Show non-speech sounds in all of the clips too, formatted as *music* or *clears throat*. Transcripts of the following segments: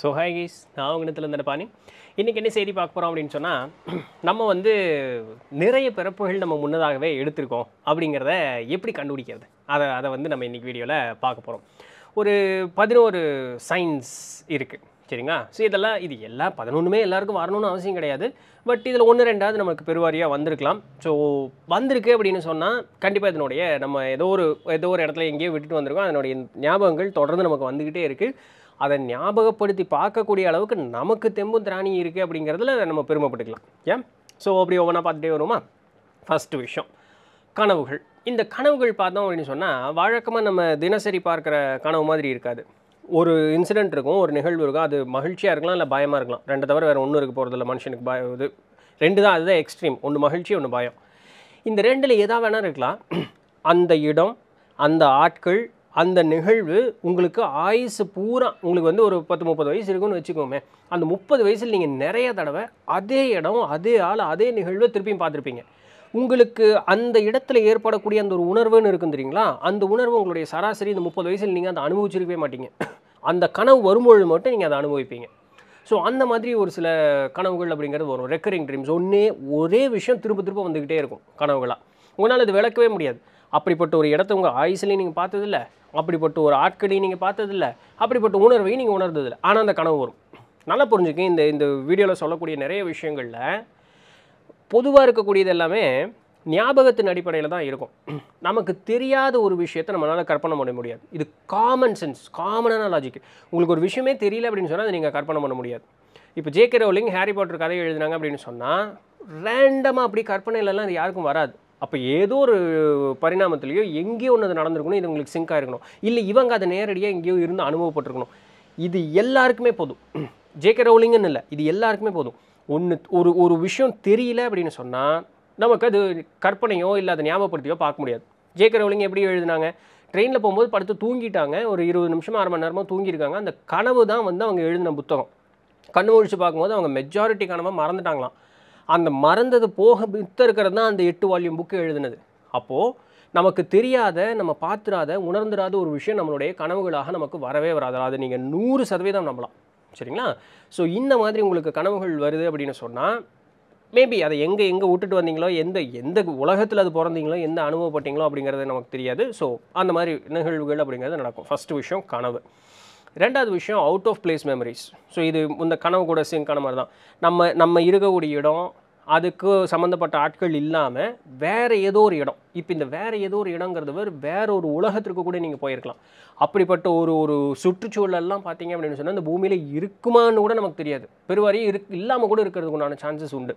so hi keys நான் உங்கள் இடத்துல இருந்த பாணி இன்றைக்கி என்ன செய்தி பார்க்க போகிறோம் அப்படின்னு சொன்னால் நம்ம வந்து நிறைய பிறப்புகள் நம்ம முன்னதாகவே எடுத்திருக்கோம் அப்படிங்கிறத எப்படி கண்டுபிடிக்கிறது அதை அதை வந்து நம்ம இன்றைக்கி வீடியோவில் பார்க்க போகிறோம் ஒரு பதினோரு சைன்ஸ் இருக்குது சரிங்களா ஸோ இதெல்லாம் இது எல்லா பதினொன்றுமே எல்லாருக்கும் வரணும்னு அவசியம் கிடையாது பட் இதில் ஒன்று ரெண்டாவது நமக்கு பெருவாரியாக வந்திருக்கலாம் ஸோ வந்திருக்கு அப்படின்னு சொன்னால் கண்டிப்பாக இதனுடைய நம்ம ஏதோ ஒரு ஏதோ ஒரு இடத்துல எங்கேயோ விட்டுட்டு வந்திருக்கோம் அதனுடைய ஞாபகங்கள் தொடர்ந்து நமக்கு வந்துக்கிட்டே இருக்குது அதை ஞாபகப்படுத்தி பார்க்கக்கூடிய அளவுக்கு நமக்கு தெம்பும் திராணி இருக்குது அப்படிங்கிறதுல நம்ம பெருமைப்பட்டுக்கலாம் ஏன் ஸோ அப்படி ஒவ்வொன்றா பார்த்துட்டே வருமா ஃபஸ்ட்டு விஷயம் கனவுகள் இந்த கனவுகள் பார்த்தோம் அப்படின்னு சொன்னால் வழக்கமாக நம்ம தினசரி பார்க்குற கனவு மாதிரி இருக்காது ஒரு இன்சிடெண்ட் இருக்கும் ஒரு நிகழ்வு இருக்கும் அது மகிழ்ச்சியாக இருக்கலாம் இல்லை பயமாக இருக்கலாம் ரெண்டை தவிர வேறு ஒன்றும் இருக்க போகிறதில்ல மனுஷனுக்கு பய இது ரெண்டு தான் அதுதான் எக்ஸ்ட்ரீம் ஒன்று மகிழ்ச்சி ஒன்று பயம் இந்த ரெண்டில் எதாக வேணால் இருக்கலாம் அந்த இடம் அந்த ஆட்கள் அந்த நிகழ்வு உங்களுக்கு ஆயுசு பூரா உங்களுக்கு வந்து ஒரு பத்து முப்பது வயசு இருக்குன்னு வச்சுக்கோமே அந்த முப்பது வயசில் நீங்கள் நிறைய தடவை அதே இடம் அதே ஆள் அதே நிகழ்வை திருப்பியும் பார்த்துருப்பீங்க உங்களுக்கு அந்த இடத்துல ஏற்படக்கூடிய அந்த ஒரு உணர்வுன்னு இருக்கும் தெரியுங்களா அந்த உணர்வு உங்களுடைய சராசரி இந்த முப்பது வயசில் நீங்கள் அதை அனுபவிச்சிருக்கவே மாட்டீங்க அந்த கனவு வரும்பொழுது மட்டும் நீங்கள் அதை அனுபவிப்பீங்க ஸோ அந்த மாதிரி ஒரு சில கனவுகள் அப்படிங்கிறது வரும் ரெக்கரிங் ட்ரீம்ஸ் ஒன்றே ஒரே விஷயம் திரும்ப திரும்ப வந்துக்கிட்டே இருக்கும் கனவுகளாக உங்களால் இது விளக்கவே முடியாது அப்படிப்பட்ட ஒரு இடத்த உங்கள் ஆயுஸ்லேயும் நீங்கள் பார்த்ததில்ல அப்படிப்பட்ட ஒரு ஆட்களையும் நீங்கள் பார்த்ததில்ல அப்படிப்பட்ட உணர்வையும் நீங்கள் உணர்ந்ததில்லை ஆனால் அந்த கனவு வரும் நல்லா புரிஞ்சுக்க இந்த இந்த வீடியோவில் சொல்லக்கூடிய நிறைய விஷயங்களில் பொதுவாக இருக்கக்கூடியது எல்லாமே ஞாபகத்தின் அடிப்படையில் தான் இருக்கும் நமக்கு தெரியாத ஒரு விஷயத்தை நம்மளால் கற்பனை பண்ண முடியாது இது காமன் சென்ஸ் காமனான லாஜிக் உங்களுக்கு ஒரு விஷயமே தெரியல அப்படின்னு சொன்னால் அதை நீங்கள் கற்பனை பண்ண முடியாது இப்போ ஜேகே ரோலிங் ஹாரி பாட்டர் கதை எழுதினாங்க அப்படின்னு சொன்னால் ரேண்டமாக அப்படி கற்பனையிலலாம் அது யாருக்கும் வராது அப்போ ஏதோ ஒரு பரிணாமத்துலேயோ எங்கேயோ ஒன்று அது நடந்திருக்கணும் இது உங்களுக்கு சிங்க் ஆகிருக்கணும் இல்லை இவங்க அதை நேரடியாக எங்கேயோ இருந்து அனுபவப்பட்டிருக்கணும் இது எல்லாருக்குமே போதும் ஜேகே ரவுலிங்கன்னு இல்லை இது எல்லாருக்குமே போதும் ஒன்று ஒரு ஒரு விஷயம் தெரியல அப்படின்னு சொன்னால் நமக்கு அது கற்பனையோ இல்லை அதை ஞாபகப்படுத்தியோ பார்க்க முடியாது ஜேகே ரவுலிங் எப்படி எழுதினாங்க ட்ரெயினில் போகும்போது படுத்து தூங்கிட்டாங்க ஒரு இருபது நிமிஷம் அரை மணி நேரமாக தூங்கியிருக்காங்க அந்த கனவு தான் வந்து அவங்க எழுதின புத்தகம் கண்ணு முழிச்சு பார்க்கும்போது அவங்க மெஜாரிட்டி கனவை மறந்துட்டாங்களாம் அந்த மறந்தது போக மித்த இருக்கிறது தான் அந்த எட்டு வால்யூம் புக்கு எழுதுனது அப்போது நமக்கு தெரியாத நம்ம பார்த்துடாத உணர்ந்துடாத ஒரு விஷயம் நம்மளுடைய கனவுகளாக நமக்கு வரவே வராது அது நீங்கள் நூறு சதவீதம் நம்பலாம் சரிங்களா ஸோ இந்த மாதிரி உங்களுக்கு கனவுகள் வருது அப்படின்னு சொன்னால் மேபி அதை எங்கே எங்கே விட்டுட்டு வந்தீங்களோ எந்த எந்த உலகத்தில் அது பிறந்தீங்களோ எந்த அனுபவப்பட்டீங்களோ அப்படிங்கிறது நமக்கு தெரியாது ஸோ அந்த மாதிரி நிகழ்வுகள் அப்படிங்கிறது நடக்கும் ஃபஸ்ட்டு விஷயம் கனவு ரெண்டாவது விஷயம் out of place memories so இது இந்த கனவு கூட சிங்கான மாதிரி தான் நம்ம நம்ம இருக்கக்கூடிய இடம் அதுக்கு சம்மந்தப்பட்ட ஆட்கள் இல்லாமல் வேறு ஏதோ ஒரு இடம் இப்போ இந்த வேறு ஏதோ ஒரு இடங்கிறது வேறு வேறு ஒரு உலகத்திற்கு கூட நீங்கள் போயிருக்கலாம் அப்படிப்பட்ட ஒரு ஒரு சுற்றுச்சூழலெல்லாம் பார்த்தீங்க அப்படின்னு சொன்னால் இந்த பூமியில் இருக்குமான்னு கூட நமக்கு தெரியாது பெருவாரியும் இருக் இல்லாமல் கூட இருக்கிறதுக்கு உண்டான சான்சஸ் உண்டு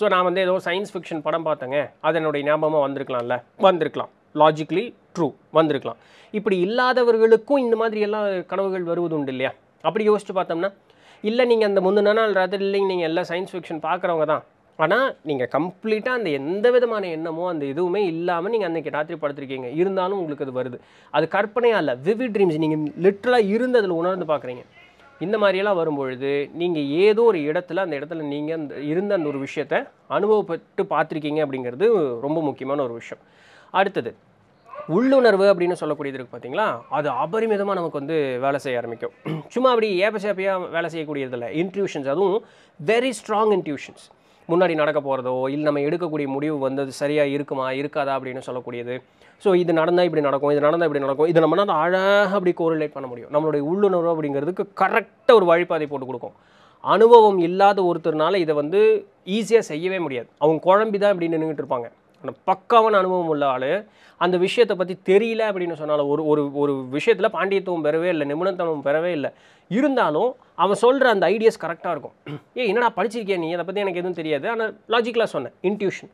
ஸோ நான் வந்து ஏதோ சயின்ஸ் ஃபிக்ஷன் படம் பார்த்தேங்க அது என்னுடைய ஞாபகமாக வந்திருக்கலாம்ல வந்திருக்கலாம் லாஜிக்கலி ட்ரூ வந்திருக்கலாம் இப்படி இல்லாதவர்களுக்கும் இந்த மாதிரி எல்லாம் கனவுகள் வருவது உண்டு இல்லையா அப்படி யோசிச்சு பார்த்தோம்னா இல்லை நீங்கள் அந்த முந்தின நாள் ராத்திரி இல்லைங்க நீங்கள் எல்லாம் சயின்ஸ் ஃபிக்ஷன் பார்க்குறவங்க தான் ஆனால் நீங்கள் கம்ப்ளீட்டாக அந்த எந்த விதமான எண்ணமோ அந்த எதுவுமே இல்லாமல் நீங்கள் அன்றைக்கி ராத்திரி படுத்துருக்கீங்க இருந்தாலும் உங்களுக்கு அது வருது அது கற்பனையாக இல்லை விவி ட்ரீம்ஸ் நீங்கள் லிட்ரலாக இருந்து அதில் உணர்ந்து பார்க்குறீங்க இந்த மாதிரியெல்லாம் வரும்பொழுது நீங்கள் ஏதோ ஒரு இடத்துல அந்த இடத்துல நீங்கள் அந்த இருந்த அந்த ஒரு விஷயத்தை அனுபவப்பட்டு பார்த்துருக்கீங்க அப்படிங்கிறது ரொம்ப முக்கியமான ஒரு விஷயம் அடுத்தது உள்ளுணர்வு அப்படின்னு சொல்லக்கூடியது இருக்குது பார்த்தீங்களா அது அபரிமிதமாக நமக்கு வந்து வேலை செய்ய ஆரம்பிக்கும் சும்மா அப்படி ஏப்பசேப்பையாக வேலை செய்யக்கூடியதில்லை இன்ட்யூஷன்ஸ் அதுவும் வெரி ஸ்ட்ராங் இன்ட்யூஷன்ஸ் முன்னாடி நடக்க போகிறதோ இல்லை நம்ம எடுக்கக்கூடிய முடிவு வந்தது சரியாக இருக்குமா இருக்காதா அப்படின்னு சொல்லக்கூடியது ஸோ இது நடந்தால் இப்படி நடக்கும் இது நடந்தால் இப்படி நடக்கும் இது நம்மளால் அழகாக அப்படி கோரிலேட் பண்ண முடியும் நம்மளுடைய உள்ளுணர்வு அப்படிங்கிறதுக்கு கரெக்டாக ஒரு வழிபாதை போட்டு கொடுக்கும் அனுபவம் இல்லாத ஒருத்தர்னால இதை வந்து ஈஸியாக செய்யவே முடியாது அவங்க குழம்பி தான் இப்படி நின்றுக்கிட்டு இருப்பாங்க பக்காவான அனுபவம் உள்ள ஆள் அந்த விஷயத்தை பற்றி தெரியல அப்படின்னு சொன்னாலும் ஒரு ஒரு ஒரு விஷயத்தில் பாண்டியத்துவம் பெறவே இல்லை நிபுணத்துவம் பெறவே இல்லை இருந்தாலும் அவன் சொல்கிற அந்த ஐடியாஸ் கரெக்டாக இருக்கும் ஏ என்னடா படிச்சிருக்கேன் நீ அதை பற்றி எனக்கு எதுவும் தெரியாது ஆனால் லாஜிக்கலாக சொன்னேன் இன்ட்யூஷன்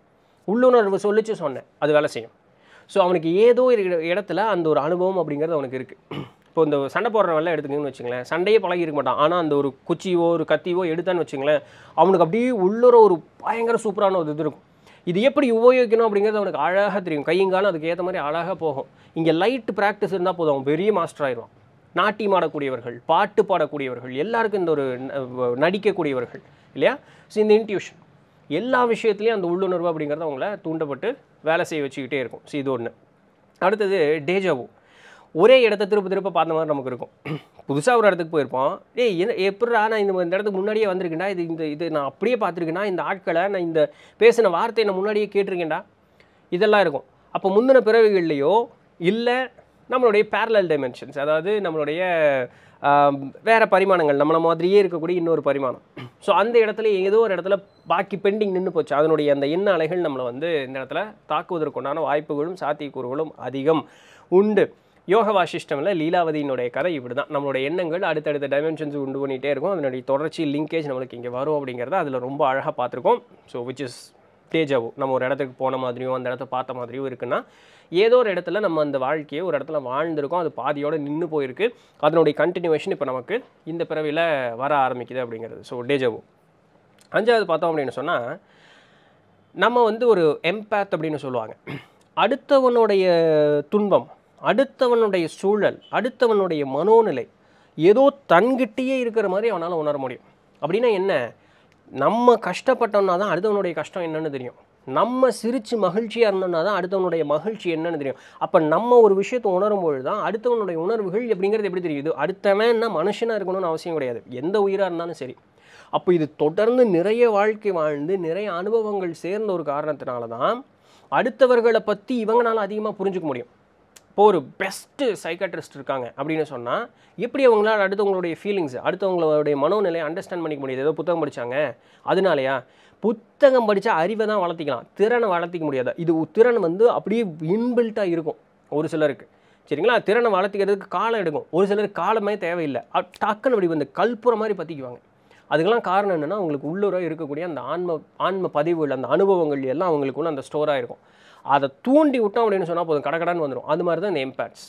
உள்ளுணர்வு சொல்லிச்சு சொன்னேன் அது வேலை செய்யும் ஸோ அவனுக்கு ஏதோ இடத்துல அந்த ஒரு அனுபவம் அப்படிங்கிறது அவனுக்கு இருக்குது இப்போ இந்த சண்டை போடுறவெல்லாம் எடுத்துக்கணும்னு வச்சுங்களேன் சண்டையே பழகி இருக்க மாட்டான் ஆனால் அந்த ஒரு குச்சியோ ஒரு கத்தியோ எடுத்தான்னு வச்சுங்களேன் அவனுக்கு அப்படியே உள்ளுற ஒரு பயங்கர சூப்பரான ஒரு இது இருக்கும் இது எப்படி உபயோகிக்கணும் அப்படிங்கிறது அவனுக்கு அழகாக தெரியும் கையங்காலம் அதுக்கு ஏற்ற மாதிரி அழகாக போகும் இங்கே லைட் ப்ராக்டிஸ் இருந்தால் போதும் அவன் பெரிய மாஸ்டர் ஆயிடுவான் நாட்டியம் ஆடக்கூடியவர்கள் பாட்டு பாடக்கூடியவர்கள் எல்லாருக்கும் இந்த ஒரு நடிக்கக்கூடியவர்கள் இல்லையா ஸோ இந்த இன்ட்யூஷன் எல்லா விஷயத்துலையும் அந்த உள்ளுணர்வு அப்படிங்கிறது அவங்கள தூண்டப்பட்டு வேலை செய்ய வச்சுக்கிட்டே இருக்கும் ஸோ இது ஒன்று அடுத்தது டேஜாவோ ஒரே இடத்த திருப்ப திருப்ப பார்த்த மாதிரி நமக்கு இருக்கும் புதுசாக ஒரு இடத்துக்கு போயிருப்போம் ஏய் எப்படா நான் இந்த இந்த இடத்துக்கு முன்னாடியே வந்திருக்கேன்டா இது இந்த இது நான் அப்படியே பார்த்துருக்கேன்னா இந்த ஆட்களை நான் இந்த பேசின வார்த்தையை நான் முன்னாடியே கேட்டிருக்கேன்டா இதெல்லாம் இருக்கும் அப்போ முந்தின பிறவிகள்லேயோ இல்லை நம்மளுடைய பேரலல் டைமென்ஷன்ஸ் அதாவது நம்மளுடைய வேறு பரிமாணங்கள் நம்மளை மாதிரியே இருக்கக்கூடிய இன்னொரு பரிமாணம் ஸோ அந்த இடத்துல ஏதோ ஒரு இடத்துல பாக்கி பெண்டிங் நின்று போச்சு அதனுடைய அந்த எண்ண அலைகள் நம்மளை வந்து இந்த இடத்துல தாக்குவதற்குண்டான வாய்ப்புகளும் சாத்தியக்கூறுகளும் அதிகம் உண்டு யோக வாசிஷ்டமில் லீலாவதியினுடைய கதை இப்படி தான் நம்மளோட எண்ணங்கள் அடுத்தடுத்த டைமென்ஷன்ஸ் உண்டு பண்ணிகிட்டே இருக்கும் அதனுடைய தொடர்ச்சி லிங்கேஜ் நம்மளுக்கு இங்கே வரும் அப்படிங்கிறத அதில் ரொம்ப அழகாக பார்த்துருக்கோம் ஸோ விச் இஸ் தேஜாவோ நம்ம ஒரு இடத்துக்கு போன மாதிரியும் அந்த இடத்த பார்த்த மாதிரியும் இருக்குன்னா ஏதோ ஒரு இடத்துல நம்ம அந்த வாழ்க்கையை ஒரு இடத்துல வாழ்ந்திருக்கோம் அது பாதியோடு நின்று போயிருக்கு அதனுடைய கண்டினியூவேஷன் இப்போ நமக்கு இந்த பிறவியில் வர ஆரம்பிக்குது அப்படிங்கிறது ஸோ டேஜாவோ அஞ்சாவது பார்த்தோம் அப்படின்னு சொன்னால் நம்ம வந்து ஒரு எம்பேத் அப்படின்னு சொல்லுவாங்க அடுத்தவனுடைய துன்பம் அடுத்தவனுடைய சூழல் அடுத்தவனுடைய மனோநிலை ஏதோ தன்கிட்டேயே இருக்கிற மாதிரி அவனால் உணர முடியும் அப்படின்னா என்ன நம்ம கஷ்டப்பட்டோன்னா தான் அடுத்தவனுடைய கஷ்டம் என்னென்னு தெரியும் நம்ம சிரித்து மகிழ்ச்சியாக இருந்தோம்னா தான் அடுத்தவனுடைய மகிழ்ச்சி என்னன்னு தெரியும் அப்போ நம்ம ஒரு விஷயத்தை உணரும்பொழுது தான் அடுத்தவனுடைய உணர்வுகள் அப்படிங்கிறது எப்படி தெரியுது அடுத்தவன்னா மனுஷனாக இருக்கணும்னு அவசியம் கிடையாது எந்த உயிராக இருந்தாலும் சரி அப்போ இது தொடர்ந்து நிறைய வாழ்க்கை வாழ்ந்து நிறைய அனுபவங்கள் சேர்ந்த ஒரு காரணத்தினால தான் அடுத்தவர்களை பற்றி இவங்களால் அதிகமாக புரிஞ்சுக்க முடியும் அப்போது ஒரு பெஸ்ட்டு சைக்காட்ரிஸ்ட் இருக்காங்க அப்படின்னு சொன்னால் எப்படி அவங்களால் அடுத்தவங்களுடைய ஃபீலிங்ஸ் அடுத்தவங்களுடைய மனோநிலையை அண்டர்ஸ்டாண்ட் பண்ணிக்க முடியாது ஏதோ புத்தகம் படித்தாங்க அதனாலயா புத்தகம் படித்தா அறிவை தான் வளர்த்திக்கலாம் திறனை வளர்த்திக்க முடியாது இது திறன் வந்து அப்படியே இன்பில்ட்டாக இருக்கும் ஒரு சிலருக்கு சரிங்களா திறனை வளர்த்திக்கிறதுக்கு காலம் எடுக்கும் ஒரு சிலருக்கு காலமே தேவையில்லை டக்குன்னு அப்படி வந்து கல்புற மாதிரி பற்றிக்குவாங்க அதுக்கெல்லாம் காரணம் என்னென்னா அவங்களுக்கு உள்ளூராக இருக்கக்கூடிய அந்த ஆன்ம ஆன்ம பதிவுகள் அந்த அனுபவங்கள் எல்லாம் அவங்களுக்குள்ள அந்த ஸ்டோராக இருக்கும் அதை தூண்டி விட்டோம் அப்படின்னு சொன்னால் போதும் கடக்கடான்னு வந்துடும் அது மாதிரி தான் இந்த இம்பேக்ட்ஸ்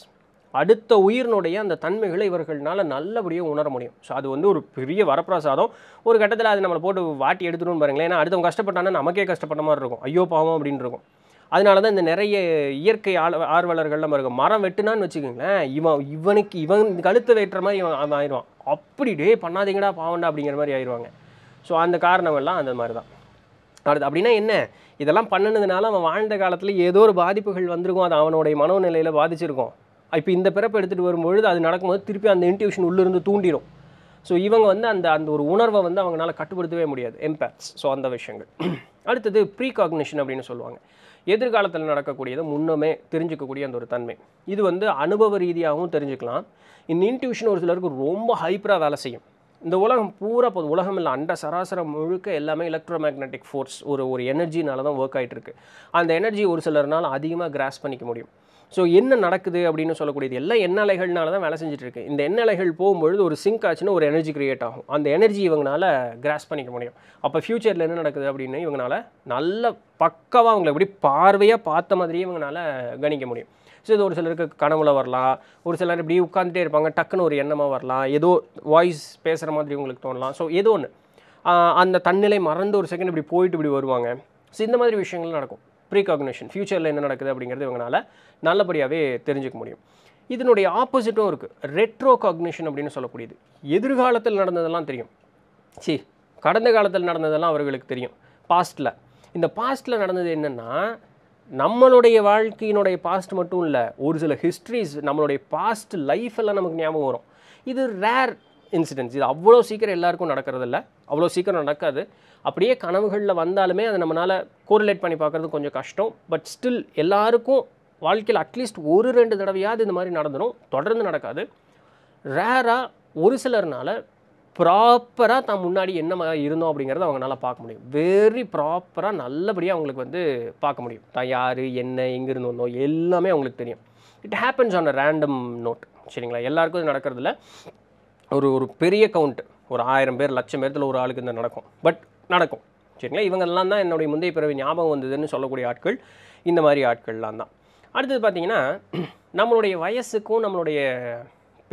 அடுத்த உயிரினுடைய அந்த தன்மைகளை இவர்களால் நல்லபடியாக உணர முடியும் ஸோ அது வந்து ஒரு பெரிய வரப்பிரசாதம் ஒரு கட்டத்தில் அது நம்மளை போட்டு வாட்டி எடுத்துடும் பாருங்களேன் ஏன்னா அடுத்தவங்க கஷ்டப்பட்டானா நமக்கே கஷ்டப்பட்ட மாதிரி இருக்கும் ஐயோ பாவம் அப்படின்னு இருக்கும் அதனால தான் இந்த நிறைய இயற்கை ஆர்வலர்கள் நம்ம இருக்கும் மரம் வெட்டுனான்னு வச்சுக்கோங்களேன் இவன் இவனுக்கு இவன் கழுத்தை வெட்டுற மாதிரி இவன் அவன் ஆயிடுவான் அப்படி டே பண்ணாதீங்கடா பாவண்டா அப்படிங்கிற மாதிரி ஆயிடுவாங்க ஸோ அந்த காரணம் எல்லாம் அந்த மாதிரி தான் அடுத்து அப்படின்னா என்ன இதெல்லாம் பண்ணினதுனால அவன் வாழ்ந்த காலத்தில் ஏதோ ஒரு பாதிப்புகள் வந்திருக்கும் அது அவனுடைய மனோநிலையில் பாதிச்சிருக்கும் இப்போ இந்த பிறப்பு எடுத்துகிட்டு வரும்பொழுது அது நடக்கும்போது திருப்பி அந்த இன்ட்யூஷன் உள்ளிருந்து தூண்டிடும் ஸோ இவங்க வந்து அந்த அந்த ஒரு உணர்வை வந்து அவங்களால கட்டுப்படுத்தவே முடியாது எம்பேக்ட்ஸ் ஸோ அந்த விஷயங்கள் அடுத்தது ப்ரீ காக்னிஷன் அப்படின்னு சொல்லுவாங்க எதிர்காலத்தில் நடக்கக்கூடியது முன்னமே தெரிஞ்சுக்கக்கூடிய அந்த ஒரு தன்மை இது வந்து அனுபவ ரீதியாகவும் தெரிஞ்சுக்கலாம் இந்த இன்ட்யூஷன் ஒரு சிலருக்கு ரொம்ப ஹைப்பராக வேலை செய்யும் இந்த உலகம் பூரா இப்போ உலகம் இல்லை அண்ட சராசரம் முழுக்க எல்லாமே எலக்ட்ரோ மேக்னட்டிக் ஃபோர்ஸ் ஒரு ஒரு எனர்ஜினால தான் ஒர்க் ஆகிட்டு இருக்கு அந்த எனர்ஜி ஒரு சிலர்னால் அதிகமாக கிராஸ் பண்ணிக்க முடியும் ஸோ என்ன நடக்குது அப்படின்னு சொல்லக்கூடியது எல்லாம் எண்ணலைகள்னால தான் வேலை செஞ்சுட்ருக்கு இந்த எண்ணலைகள் போகும்பொழுது ஒரு சிங்க் ஆச்சுன்னா ஒரு எனர்ஜி கிரியேட் ஆகும் அந்த எனர்ஜி இவங்களால கிராஸ் பண்ணிக்க முடியும் அப்போ ஃப்யூச்சரில் என்ன நடக்குது அப்படின்னு இவங்களால நல்ல பக்கவாக அவங்களை எப்படி பார்வையாக பார்த்த மாதிரியே இவங்களால கணிக்க முடியும் ஸோ இது ஒரு சிலருக்கு கனவுல வரலாம் ஒரு சிலர் இப்படி உட்காந்துட்டே இருப்பாங்க டக்குன்னு ஒரு எண்ணமாக வரலாம் ஏதோ வாய்ஸ் பேசுகிற மாதிரி உங்களுக்கு தோணலாம் ஸோ ஏதோ ஒன்று அந்த தன்னிலை மறந்து ஒரு செகண்ட் இப்படி போயிட்டு இப்படி வருவாங்க ஸோ இந்த மாதிரி விஷயங்கள் நடக்கும் ப்ரீகாக்னேஷன் ஃப்யூச்சரில் என்ன நடக்குது அப்படிங்கிறது இவங்களால் நல்லபடியாகவே தெரிஞ்சுக்க முடியும் இதனுடைய ஆப்போசிட்டும் இருக்குது ரெட்ரோ காக்னிஷன் அப்படின்னு சொல்லக்கூடியது எதிர்காலத்தில் நடந்ததெல்லாம் தெரியும் சி கடந்த காலத்தில் நடந்ததெல்லாம் அவர்களுக்கு தெரியும் பாஸ்ட்டில் இந்த பாஸ்ட்டில் நடந்தது என்னென்னா நம்மளுடைய வாழ்க்கையினுடைய பாஸ்ட் மட்டும் இல்லை ஒரு சில ஹிஸ்ட்ரிஸ் நம்மளுடைய பாஸ்ட் லைஃப் எல்லாம் நமக்கு ஞாபகம் வரும் இது ரேர் இன்சிடென்ட்ஸ் இது அவ்வளோ சீக்கிரம் எல்லாருக்கும் நடக்கிறதில்ல அவ்வளோ சீக்கிரம் நடக்காது அப்படியே கனவுகளில் வந்தாலுமே அதை நம்மளால் கோரிலேட் பண்ணி பார்க்குறது கொஞ்சம் கஷ்டம் பட் ஸ்டில் எல்லாருக்கும் வாழ்க்கையில் அட்லீஸ்ட் ஒரு ரெண்டு தடவையாவது இந்த மாதிரி நடந்துடும் தொடர்ந்து நடக்காது ரேராக ஒரு சிலர்னால் ப்ராப்பராக தான் முன்னாடி என்ன மாதிரி இருந்தோம் அப்படிங்கிறத அவங்களால பார்க்க முடியும் வெரி ப்ராப்பராக நல்லபடியாக அவங்களுக்கு வந்து பார்க்க முடியும் தான் யார் என்ன எங்கே வந்தோம் எல்லாமே அவங்களுக்கு தெரியும் it happens on a random note சரிங்களா எல்லாருக்கும் இது நடக்கிறதுல ஒரு ஒரு பெரிய கவுண்ட் ஒரு ஆயிரம் பேர் லட்சம் பேர்த்தில் ஒரு ஆளுக்கு இந்த நடக்கும் பட் நடக்கும் சரிங்களா இவங்கெல்லாம் தான் என்னுடைய முந்தைய பிறவி ஞாபகம் வந்ததுன்னு சொல்லக்கூடிய ஆட்கள் இந்த மாதிரி ஆட்கள்லாம் தான் அடுத்தது பார்த்திங்கன்னா நம்மளுடைய வயசுக்கும் நம்மளுடைய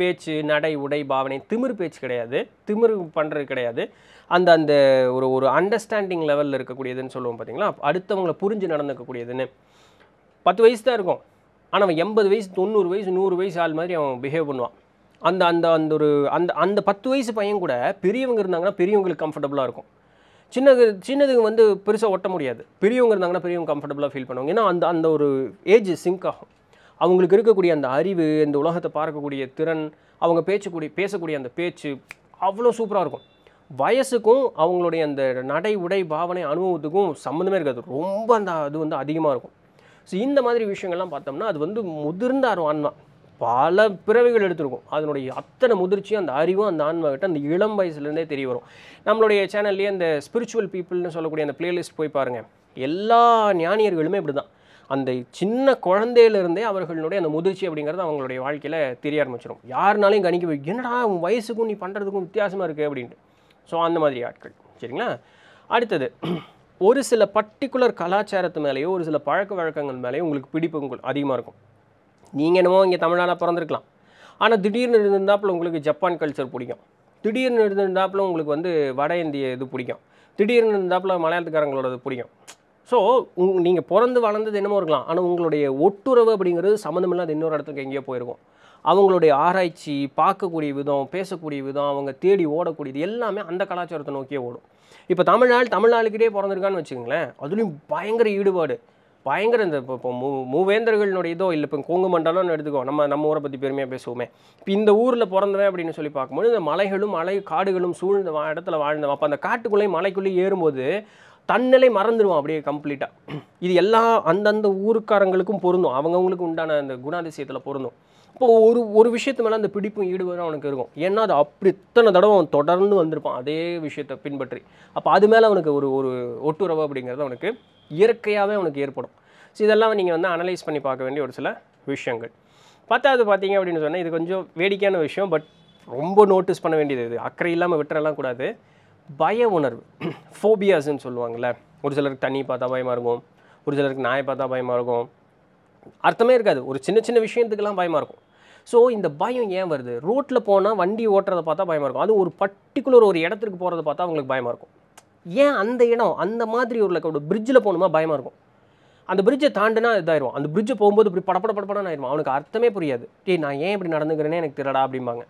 பேச்சு நடை உடை பாவனை திமிர் பேச்சு கிடையாது திமிர் பண்ணுறது கிடையாது அந்த அந்த ஒரு ஒரு அண்டர்ஸ்டாண்டிங் லெவலில் இருக்கக்கூடியதுன்னு சொல்லுவோம் பார்த்தீங்களா அடுத்தவங்களை புரிஞ்சு நடந்துக்கக்கூடியதுன்னு பத்து வயசு தான் இருக்கும் ஆனால் அவன் எண்பது வயசு தொண்ணூறு வயசு நூறு வயசு ஆள் மாதிரி அவன் பிஹேவ் பண்ணுவான் அந்த அந்த அந்த ஒரு அந்த அந்த பத்து வயசு பையன் கூட பெரியவங்க இருந்தாங்கன்னா பெரியவங்களுக்கு கம்ஃபர்டபுளாக இருக்கும் சின்னது சின்னதுங்க வந்து பெருசாக ஒட்ட முடியாது பெரியவங்க இருந்தாங்கன்னா பெரியவங்க கம்ஃபர்டபுளாக ஃபீல் பண்ணுவாங்க ஏன்னா அந்த அந்த ஒரு ஏஜ் சிங்க் ஆகும் அவங்களுக்கு இருக்கக்கூடிய அந்த அறிவு இந்த உலகத்தை பார்க்கக்கூடிய திறன் அவங்க பேச்சக்கூடிய பேசக்கூடிய அந்த பேச்சு அவ்வளோ சூப்பராக இருக்கும் வயசுக்கும் அவங்களுடைய அந்த நடை உடை பாவனை அனுபவத்துக்கும் சம்மந்தமே இருக்காது ரொம்ப அந்த அது வந்து அதிகமாக இருக்கும் ஸோ இந்த மாதிரி விஷயங்கள்லாம் பார்த்தோம்னா அது வந்து முதிர்ந்த ஆர்வம் பல பிறவிகள் எடுத்திருக்கும் அதனுடைய அத்தனை முதிர்ச்சியும் அந்த அறிவும் அந்த ஆன்மாவிட்ட அந்த இளம் வயசுலேருந்தே தெரிய வரும் நம்மளுடைய சேனல்லேயே அந்த ஸ்பிரிச்சுவல் பீப்புள்னு சொல்லக்கூடிய அந்த பிளேலிஸ்ட் போய் பாருங்கள் எல்லா ஞானியர்களுமே இப்படி தான் அந்த சின்ன குழந்தையிலேருந்தே அவர்களுடைய அந்த முதிர்ச்சி அப்படிங்கிறது அவங்களுடைய வாழ்க்கையில் தெரிய ஆரம்பிச்சிடும் யாருனாலையும் கணிக்க போய் என்னடா உன் வயசுக்கும் நீ பண்ணுறதுக்கும் வித்தியாசமாக இருக்குது அப்படின்ட்டு ஸோ அந்த மாதிரி ஆட்கள் சரிங்களா அடுத்தது ஒரு சில பர்டிகுலர் கலாச்சாரத்து மேலேயோ ஒரு சில பழக்க வழக்கங்கள் மேலேயோ உங்களுக்கு பிடிப்பு அதிகமாக இருக்கும் நீங்கள் என்னமோ இங்கே தமிழ்நாடாக பிறந்திருக்கலாம் ஆனால் திடீர்னு இருந்திருந்தாப்பில் உங்களுக்கு ஜப்பான் கல்ச்சர் பிடிக்கும் திடீர்னு இருந்திருந்தாப்பில் உங்களுக்கு வந்து வட இந்திய இது பிடிக்கும் திடீர்னு இருந்தாப்பில் மலையாளத்துக்காரங்களோட இது பிடிக்கும் ஸோ உங் நீங்கள் பிறந்து வளர்ந்தது என்னமோ இருக்கலாம் ஆனால் உங்களுடைய ஒட்டுறவு அப்படிங்கிறது சம்மந்தமில்லாத இன்னொரு இடத்துக்கு எங்கேயோ போயிருக்கும் அவங்களுடைய ஆராய்ச்சி பார்க்கக்கூடிய விதம் பேசக்கூடிய விதம் அவங்க தேடி ஓடக்கூடியது எல்லாமே அந்த கலாச்சாரத்தை நோக்கியே ஓடும் இப்போ தமிழ்நாள் தமிழ்நாளுக்கிட்டே பிறந்திருக்கான்னு வச்சுக்கோங்களேன் அதுலேயும் பயங்கர ஈடுபாடு பயங்கர இந்த இப்போ இப்போ மூ மூவேந்தர்களுடைய இதோ இல்லை இப்போ கொங்கு மண்டலம்னு எடுத்துக்கோ நம்ம நம்ம ஊரை பற்றி பெருமையாக பேசுவோமே இப்போ இந்த ஊரில் பிறந்தவன் அப்படின்னு சொல்லி பார்க்கும்போது இந்த மலைகளும் மலை காடுகளும் சூழ்ந்த இடத்துல வாழ்ந்தவன் அப்போ அந்த காட்டுக்குள்ளேயும் மலைக்குள்ளேயும் ஏறும்போது தன்னிலை மறந்துடுவான் அப்படியே கம்ப்ளீட்டாக இது எல்லா அந்தந்த ஊருக்காரங்களுக்கும் பொருந்தும் அவங்கவுங்களுக்கு உண்டான அந்த குணாதிசயத்தில் பொருந்தும் இப்போ ஒரு ஒரு விஷயத்து மேலே அந்த பிடிப்பும் ஈடுபடும் அவனுக்கு இருக்கும் ஏன்னா அது அப்படி இத்தனை தடவை அவன் தொடர்ந்து வந்திருப்பான் அதே விஷயத்தை பின்பற்றி அப்போ அது மேலே அவனுக்கு ஒரு ஒரு ஒட்டுறவு அப்படிங்கிறது அவனுக்கு இயற்கையாகவே அவனுக்கு ஏற்படும் ஸோ இதெல்லாம் நீங்கள் வந்து அனலைஸ் பண்ணி பார்க்க வேண்டிய ஒரு சில விஷயங்கள் பத்தாவது பார்த்தீங்க அப்படின்னு சொன்னால் இது கொஞ்சம் வேடிக்கையான விஷயம் பட் ரொம்ப நோட்டீஸ் பண்ண வேண்டியது இது அக்கறை இல்லாமல் விட்டுறலாம் கூடாது பய உணர்வு ஃபோபியாஸ்ன்னு *clears throat* சொல்லுவாங்கள்ல ஒரு சிலருக்கு தண்ணி பார்த்தா பயமாக இருக்கும் ஒரு சிலருக்கு நாயை பார்த்தா பயமாக இருக்கும் அர்த்தமே இருக்காது ஒரு சின்ன சின்ன விஷயத்துக்கெல்லாம் பயமாக இருக்கும் ஸோ இந்த பயம் ஏன் வருது ரோட்டில் போனால் வண்டி ஓட்டுறதை பார்த்தா பயமாக இருக்கும் அது ஒரு பர்டிகுலர் ஒரு இடத்துக்கு போகிறத பார்த்தா அவங்களுக்கு பயமாக இருக்கும் ஏன் அந்த இடம் அந்த மாதிரி ஒரு ஒரு பிரிட்ஜில் போகணுமா பயமாக இருக்கும் அந்த பிரிட்ஜை தாண்டினா இதாயிரும் அந்த பிரிட்ஜை போகும்போது இப்படி படப்பட படப்படான்னு ஆயிடும் அவனுக்கு அர்த்தமே புரியாது டே நான் ஏன் இப்படி நடந்துக்கிறேன்னே எனக்கு திருடா அப்படிம்பாங்க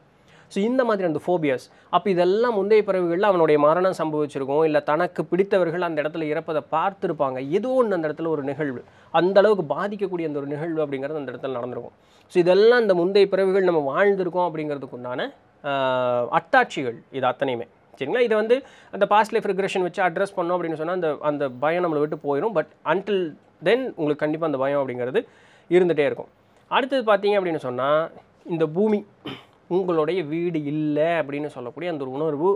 ஸோ இந்த மாதிரி அந்த ஃபோபியாஸ் அப்போ இதெல்லாம் முந்தைய பிறவிகளில் அவனுடைய மரணம் சம்பவிச்சிருக்கும் இல்லை தனக்கு பிடித்தவர்கள் அந்த இடத்துல இறப்பதை பார்த்துருப்பாங்க ஏதோ ஒன்று அந்த இடத்துல ஒரு நிகழ்வு அந்த அளவுக்கு பாதிக்கக்கூடிய அந்த ஒரு நிகழ்வு அப்படிங்கிறது அந்த இடத்துல நடந்திருக்கும் ஸோ இதெல்லாம் அந்த முந்தைய பிறவிகள் நம்ம வாழ்ந்திருக்கோம் அப்படிங்கிறதுக்கு உண்டான அட்டாட்சிகள் இது அத்தனையுமே சரிங்களா இதை வந்து அந்த பாஸ்ட் லைஃப் ரிக்ரெஷன் வச்சு அட்ரஸ் பண்ணோம் அப்படின்னு சொன்னால் அந்த அந்த பயம் நம்மளை விட்டு போயிடும் பட் அன்டில் தென் உங்களுக்கு கண்டிப்பாக அந்த பயம் அப்படிங்கிறது இருந்துகிட்டே இருக்கும் அடுத்தது பார்த்தீங்க அப்படின்னு சொன்னால் இந்த பூமி உங்களுடைய வீடு இல்லை அப்படின்னு சொல்லக்கூடிய அந்த ஒரு உணர்வு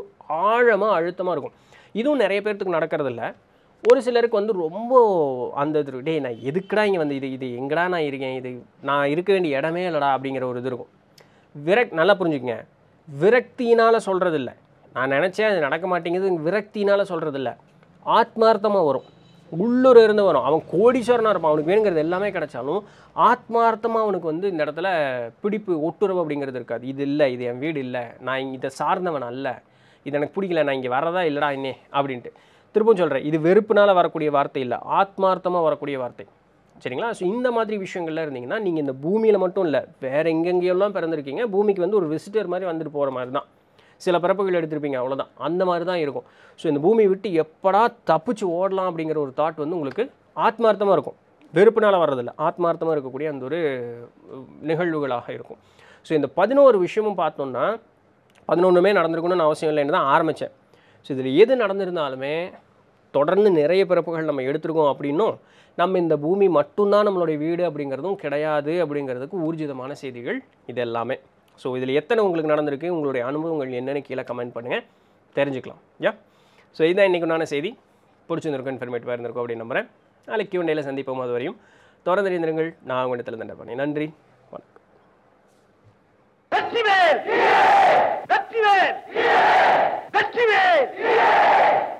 ஆழமாக அழுத்தமாக இருக்கும் இதுவும் நிறைய பேர்த்துக்கு நடக்கிறதில்ல ஒரு சிலருக்கு வந்து ரொம்ப அந்த இது டே நான் எதுக்குடா இங்கே வந்து இது இது எங்கடா நான் இருக்கேன் இது நான் இருக்க வேண்டிய இடமே இல்லைடா அப்படிங்கிற ஒரு இது இருக்கும் விரக் நல்லா புரிஞ்சுக்கங்க விரக்தியினால் சொல்கிறதில்ல நான் நினச்சேன் அது நடக்க மாட்டேங்குது விரக்தினால் சொல்கிறதில்ல ஆத்மார்த்தமாக வரும் உள்ளூர் இருந்து வரும் அவன் கோடீஸ்வரனாக இருப்பான் அவனுக்கு வேணுங்கிறது எல்லாமே கிடைச்சாலும் ஆத்மார்த்தமாக அவனுக்கு வந்து இந்த இடத்துல பிடிப்பு ஒட்டுறவு அப்படிங்கிறது இருக்காது இது இல்லை இது என் வீடு இல்லை நான் இதை சார்ந்தவன் அல்ல இது எனக்கு பிடிக்கல நான் இங்கே வரதா இல்லைடா இன்னே அப்படின்ட்டு திரும்பவும் சொல்கிறேன் இது வெறுப்புனால் வரக்கூடிய வார்த்தை இல்லை ஆத்மார்த்தமாக வரக்கூடிய வார்த்தை சரிங்களா ஸோ இந்த மாதிரி விஷயங்கள்லாம் இருந்தீங்கன்னா நீங்கள் இந்த பூமியில் மட்டும் இல்லை வேறு எங்கெங்கேயெல்லாம் பிறந்திருக்கீங்க பூமிக்கு வந்து ஒரு விசிட்டர் மாதிரி வந்துட்டு போகிற மாதிரி தான் சில பிறப்புகள் எடுத்திருப்பீங்க அவ்வளோதான் அந்த மாதிரி தான் இருக்கும் ஸோ இந்த பூமி விட்டு எப்படா தப்பிச்சு ஓடலாம் அப்படிங்கிற ஒரு தாட் வந்து உங்களுக்கு ஆத்மார்த்தமாக இருக்கும் வெறுப்புனால் வர்றதில்லை ஆத்மார்த்தமாக இருக்கக்கூடிய அந்த ஒரு நிகழ்வுகளாக இருக்கும் ஸோ இந்த பதினோரு விஷயமும் பார்த்தோன்னா பதினொன்றுமே நடந்திருக்கணும்னு அவசியம் இல்லைன்னு தான் ஆரம்பித்தேன் ஸோ இதில் எது நடந்திருந்தாலுமே தொடர்ந்து நிறைய பிறப்புகள் நம்ம எடுத்துருக்கோம் அப்படின்னும் நம்ம இந்த பூமி மட்டும்தான் நம்மளுடைய வீடு அப்படிங்கிறதும் கிடையாது அப்படிங்கிறதுக்கு ஊர்ஜிதமான செய்திகள் இது எல்லாமே ஸோ இதில் எத்தனை உங்களுக்கு நடந்திருக்கு உங்களுடைய அனுபவங்கள் என்னென்னு கீழே கமெண்ட் பண்ணுங்கள் தெரிஞ்சுக்கலாம் யா ஸோ இதுதான் இன்றைக்கி உண்டான செய்தி பிடிச்சிருந்திருக்கும் இன்ஃபர்மேட்டிவாக இருந்திருக்கும் அப்படின்னு நம்புகிறேன் நாளைக்கு கியூண்டையில் சந்திப்போம் அது வரையும் திறந்தறிந்திருங்கள் நான் இடத்துல தண்டை பண்ணேன் நன்றி வணக்கம்